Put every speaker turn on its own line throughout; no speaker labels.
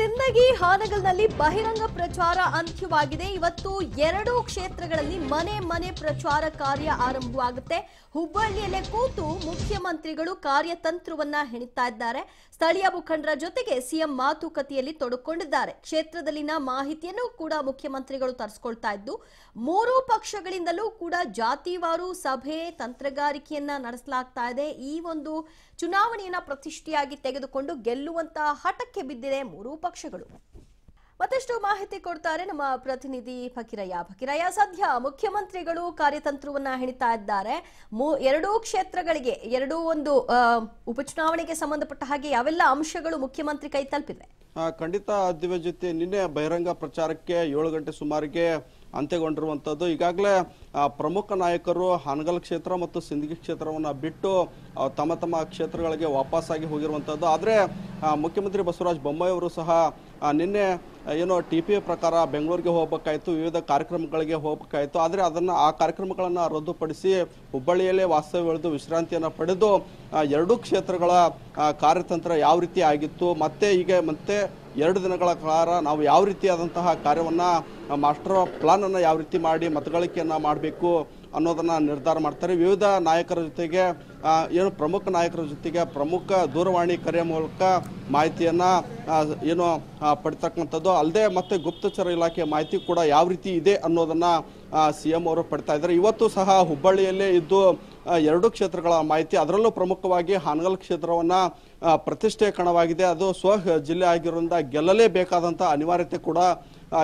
ಸಿಂದಗಿ ಹಾನಗಲ್ನಲ್ಲಿ ಬಹಿರಂಗ ಪ್ರಚಾರ ಅಂತ್ಯವಾಗಿದೆ ಇವತ್ತು ಎರಡೂ ಕ್ಷೇತ್ರಗಳಲ್ಲಿ ಮನೆ ಮನೆ ಪ್ರಚಾರ ಕಾರ್ಯ ಆರಂಭವಾಗುತ್ತೆ ಹುಬ್ಬಳ್ಳಿಯಲ್ಲೇ ಕೂತು ಮುಖ್ಯಮಂತ್ರಿಗಳು ಕಾರ್ಯತಂತ್ರವನ್ನ ಹೆಣಿತಾ ಇದ್ದಾರೆ ಸ್ಥಳೀಯ ಮುಖಂಡರ ಜೊತೆಗೆ ಸಿಎಂ ಮಾತುಕತೆಯಲ್ಲಿ ತೊಡಕೊಂಡಿದ್ದಾರೆ ಕ್ಷೇತ್ರದಲ್ಲಿನ ಮಾಹಿತಿಯನ್ನು ಕೂಡ ಮುಖ್ಯಮಂತ್ರಿಗಳು ತರಿಸ್ಕೊಳ್ತಾ ಇದ್ದು ಮೂರು ಪಕ್ಷಗಳಿಂದಲೂ ಕೂಡ ಜಾತಿವಾರು ಸಭೆ ತಂತ್ರಗಾರಿಕೆಯನ್ನ ನಡೆಸಲಾಗ್ತಾ ಇದೆ ಈ ಒಂದು ಚುನಾವಣೆಯನ್ನ ಪ್ರತಿಷ್ಠೆಯಾಗಿ ತೆಗೆದುಕೊಂಡು ಗೆಲ್ಲುವಂತಹ ಹಠಕ್ಕೆ ಬಿದ್ದಿದೆ ಮೂರು ಪಕ್ಷಗಳು ಮತ್ತಷ್ಟು ಮಾಹಿತಿ ಕೊಡ್ತಾರೆ ನಮ್ಮ ಪ್ರತಿನಿಧಿ ಫಕೀರಯ್ಯ ಫಕೀರಯ್ಯ ಸದ್ಯ ಮುಖ್ಯಮಂತ್ರಿಗಳು ಕಾರ್ಯತಂತ್ರವನ್ನ ಹೆಣಿತಾ ಇದ್ದಾರೆ ಎರಡೂ ಕ್ಷೇತ್ರಗಳಿಗೆ ಎರಡೂ ಒಂದು ಉಪಚುನಾವಣೆಗೆ ಸಂಬಂಧಪಟ್ಟ ಹಾಗೆ ಯಾವೆಲ್ಲ ಅಂಶಗಳು ಮುಖ್ಯಮಂತ್ರಿ ಕೈ ತಲುಪಿದೆ
ಖಂಡಿತ ಜೊತೆ ನಿನ್ನೆ ಬಹಿರಂಗ ಪ್ರಚಾರಕ್ಕೆ ಏಳು ಗಂಟೆ ಸುಮಾರಿಗೆ ಅಂತ್ಯಗೊಂಡಿರುವಂಥದ್ದು ಈಗಾಗಲೇ ಪ್ರಮುಖ ನಾಯಕರು ಹಾನಗಲ್ ಕ್ಷೇತ್ರ ಮತ್ತು ಸಿಂದಗಿ ಕ್ಷೇತ್ರವನ್ನು ಬಿಟ್ಟು ತಮ್ಮ ತಮ್ಮ ಕ್ಷೇತ್ರಗಳಿಗೆ ವಾಪಸ್ಸಾಗಿ ಹೋಗಿರುವಂಥದ್ದು ಆದರೆ ಮುಖ್ಯಮಂತ್ರಿ ಬಸವರಾಜ ಬೊಮ್ಮಾಯಿ ಅವರು ಸಹ ನಿನ್ನೆ ಏನು ಟಿ ಪಿ ಪ್ರಕಾರ ಬೆಂಗಳೂರಿಗೆ ಹೋಗಬೇಕಾಯಿತು ವಿವಿಧ ಕಾರ್ಯಕ್ರಮಗಳಿಗೆ ಹೋಗಬೇಕಾಯಿತು ಆದರೆ ಅದನ್ನು ಆ ಕಾರ್ಯಕ್ರಮಗಳನ್ನು ರದ್ದುಪಡಿಸಿ ಹುಬ್ಬಳ್ಳಿಯಲ್ಲೇ ವಾಸ್ತವ್ಯ ಎಳೆದು ವಿಶ್ರಾಂತಿಯನ್ನು ಪಡೆದು ಎರಡೂ ಕ್ಷೇತ್ರಗಳ ಕಾರ್ಯತಂತ್ರ ಯಾವ ರೀತಿ ಆಗಿತ್ತು ಮತ್ತೆ ಈಗ ಮತ್ತೆ ಎರಡು ದಿನಗಳ ಕಾಲ ನಾವು ಯಾವ ರೀತಿಯಾದಂತಹ ಕಾರ್ಯವನ್ನು ಮಾಸ್ಟರ್ ಪ್ಲಾನನ್ನು ಯಾವ ರೀತಿ ಮಾಡಿ ಮತಗಳಿಕೆಯನ್ನು ಮಾಡಬೇಕು ಅನ್ನೋದನ್ನು ನಿರ್ಧಾರ ಮಾಡ್ತಾರೆ ವಿವಿಧ ನಾಯಕರ ಜೊತೆಗೆ ಏನು ಪ್ರಮುಖ ನಾಯಕರ ಜೊತೆಗೆ ಪ್ರಮುಖ ದೂರವಾಣಿ ಕರೆ ಮೂಲಕ ಮಾಹಿತಿಯನ್ನು ಏನು ಪಡ್ತಕ್ಕಂಥದ್ದು ಅಲ್ಲದೆ ಮತ್ತೆ ಗುಪ್ತಚರ ಇಲಾಖೆ ಮಾಹಿತಿ ಕೂಡ ಯಾವ ರೀತಿ ಇದೆ ಅನ್ನೋದನ್ನು ಸಿ ಎಂ ಅವರು ಪಡ್ತಾ ಇದ್ದಾರೆ ಇವತ್ತು ಸಹ ಹುಬ್ಬಳ್ಳಿಯಲ್ಲೇ ಇದ್ದು ಎರಡು ಕ್ಷೇತ್ರಗಳ ಮಾಹಿತಿ ಅದರಲ್ಲೂ ಪ್ರಮುಖವಾಗಿ ಹಾನಗಲ್ ಕ್ಷೇತ್ರವನ್ನು ಪ್ರತಿಷ್ಠೆ ಕಣವಾಗಿದೆ ಅದು ಸ್ವ ಜಿಲ್ಲೆ ಆಗಿರೋದ್ರಿಂದ ಗೆಲ್ಲಲೇಬೇಕಾದಂಥ ಅನಿವಾರ್ಯತೆ ಕೂಡ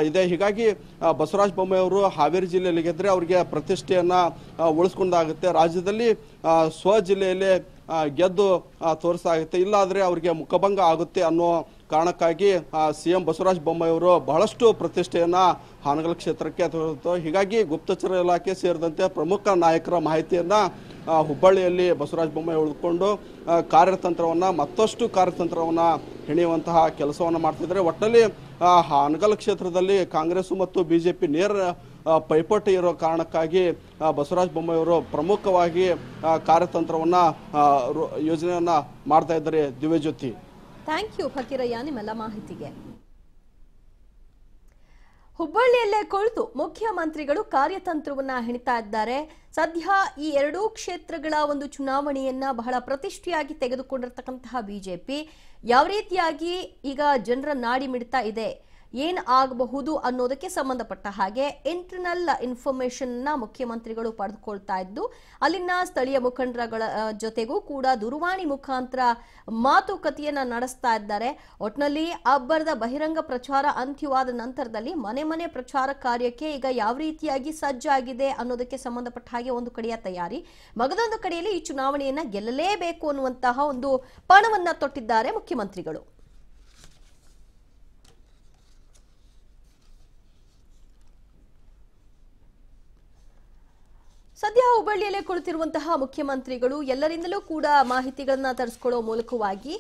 ಇದೆ ಹೀಗಾಗಿ ಬಸವರಾಜ ಬೊಮ್ಮಾಯಿಯವರು ಹಾವೇರಿ ಜಿಲ್ಲೆಯಲ್ಲಿ ಗೆದ್ದರೆ ಅವರಿಗೆ ಪ್ರತಿಷ್ಠೆಯನ್ನು ಉಳಿಸ್ಕೊಂಡಾಗುತ್ತೆ ರಾಜ್ಯದಲ್ಲಿ ಸ್ವ ಜಿಲ್ಲೆಯಲ್ಲಿ ಗೆದ್ದು ತೋರಿಸಾಗುತ್ತೆ ಇಲ್ಲಾದರೆ ಅವರಿಗೆ ಮುಖಭಂಗ ಆಗುತ್ತೆ ಅನ್ನೋ ಕಾರಣಕ್ಕಾಗಿ ಸಿ ಎಂ ಬಸವರಾಜ ಬೊಮ್ಮಾಯಿಯವರು ಬಹಳಷ್ಟು ಪ್ರತಿಷ್ಠೆಯನ್ನು ಹಾನಗಲ್ ಕ್ಷೇತ್ರಕ್ಕೆ ತೋರಿತು ಹೀಗಾಗಿ ಗುಪ್ತಚರ ಇಲಾಖೆ ಸೇರಿದಂತೆ ಪ್ರಮುಖ ನಾಯಕರ ಮಾಹಿತಿಯನ್ನು ಹುಬ್ಬಳ್ಳಿಯಲ್ಲಿ ಬಸವರಾಜ ಬೊಮ್ಮಾಯಿ ಉಳಿದುಕೊಂಡು ಕಾರ್ಯತಂತ್ರವನ್ನು ಮತ್ತಷ್ಟು ಕಾರ್ಯತಂತ್ರವನ್ನು ಹೆಣೆಯುವಂತಹ ಕೆಲಸವನ್ನು ಮಾಡ್ತಿದ್ದಾರೆ ಒಟ್ಟಲ್ಲಿ ಹಾನಗಲ್ ಕ್ಷೇತ್ರದಲ್ಲಿ ಕಾಂಗ್ರೆಸ್ ಮತ್ತು ಬಿ ಜೆ ಪಿ ನೇರ ಪೈಪೋಟಿ ಇರೋ ಕಾರಣಕ್ಕಾಗಿ ಬಸವರಾಜ ಬೊಮ್ಮಾಯಿಯವರು ಪ್ರಮುಖವಾಗಿ ಕಾರ್ಯತಂತ್ರವನ್ನು ಯೋಜನೆಯನ್ನು ಮಾಡ್ತಾ ಇದ್ದಾರೆ ದಿವ್ಯಜ್ಯೋತಿ
ಥ್ಯಾಂಕ್ ಯು ಫಕೀರಯ್ಯ ನಿಮ್ಮೆಲ್ಲ ಮಾಹಿತಿಗೆ ಹುಬ್ಬಳ್ಳಿಯಲ್ಲೇ ಕುಳಿತು ಮುಖ್ಯಮಂತ್ರಿಗಳು ಕಾರ್ಯತಂತ್ರವನ್ನ ಹೆಣಿತಾ ಇದ್ದಾರೆ ಸದ್ಯ ಈ ಎರಡೂ ಕ್ಷೇತ್ರಗಳ ಒಂದು ಚುನಾವಣೆಯನ್ನ ಬಹಳ ಪ್ರತಿಷ್ಠೆಯಾಗಿ ತೆಗೆದುಕೊಂಡಿರ್ತಕ್ಕಂತಹ ಬಿಜೆಪಿ ಯಾವ ರೀತಿಯಾಗಿ ಈಗ ಜನರ ನಾಡಿ ಮಿಡ್ತಾ ಇದೆ ಏನು ಆಗಬಹುದು ಅನ್ನೋದಕ್ಕೆ ಸಂಬಂಧಪಟ್ಟ ಹಾಗೆ ಇಂಟರ್ನಲ್ ನ ಮುಖ್ಯಮಂತ್ರಿಗಳು ಪಡೆದುಕೊಳ್ತಾ ಇದ್ದು ಅಲ್ಲಿನ ಸ್ಥಳೀಯ ಮುಖಂಡರಗಳ ಜೊತೆಗೂ ಕೂಡ ದೂರವಾಣಿ ಮುಖಾಂತರ ಮಾತುಕತೆಯನ್ನ ನಡೆಸ್ತಾ ಇದ್ದಾರೆ ಒಟ್ನಲ್ಲಿ ಅಬ್ಬರದ ಬಹಿರಂಗ ಪ್ರಚಾರ ಅಂತ್ಯವಾದ ನಂತರದಲ್ಲಿ ಮನೆ ಮನೆ ಪ್ರಚಾರ ಕಾರ್ಯಕ್ಕೆ ಈಗ ಯಾವ ರೀತಿಯಾಗಿ ಸಜ್ಜಾಗಿದೆ ಅನ್ನೋದಕ್ಕೆ ಸಂಬಂಧಪಟ್ಟ ಹಾಗೆ ಒಂದು ಕಡೆಯ ತಯಾರಿ ಮಗದೊಂದು ಕಡೆಯಲ್ಲಿ ಈ ಚುನಾವಣೆಯನ್ನ ಗೆಲ್ಲಲೇಬೇಕು ಅನ್ನುವಂತಹ ಒಂದು ಪಣವನ್ನ ತೊಟ್ಟಿದ್ದಾರೆ ಮುಖ್ಯಮಂತ್ರಿಗಳು ಸದ್ಯ ಹುಬ್ಬಳ್ಳಿಯಲ್ಲೇ ಕುಳಿತಿರುವಂತಹ ಮುಖ್ಯಮಂತ್ರಿಗಳು ಎಲ್ಲರಿಂದಲೂ ಕೂಡ ಮಾಹಿತಿಗಳನ್ನ ತರಿಸ್ಕೊಳ್ಳೋ ಮೂಲಕವಾಗಿ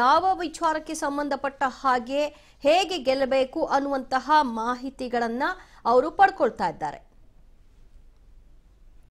ಯಾವ ವಿಚಾರಕ್ಕೆ ಸಂಬಂಧಪಟ್ಟ ಹಾಗೆ ಹೇಗೆ ಗೆಲ್ಲಬೇಕು ಅನ್ನುವಂತಹ ಮಾಹಿತಿಗಳನ್ನ ಅವರು ಪಡ್ಕೊಳ್ತಾ ಇದ್ದಾರೆ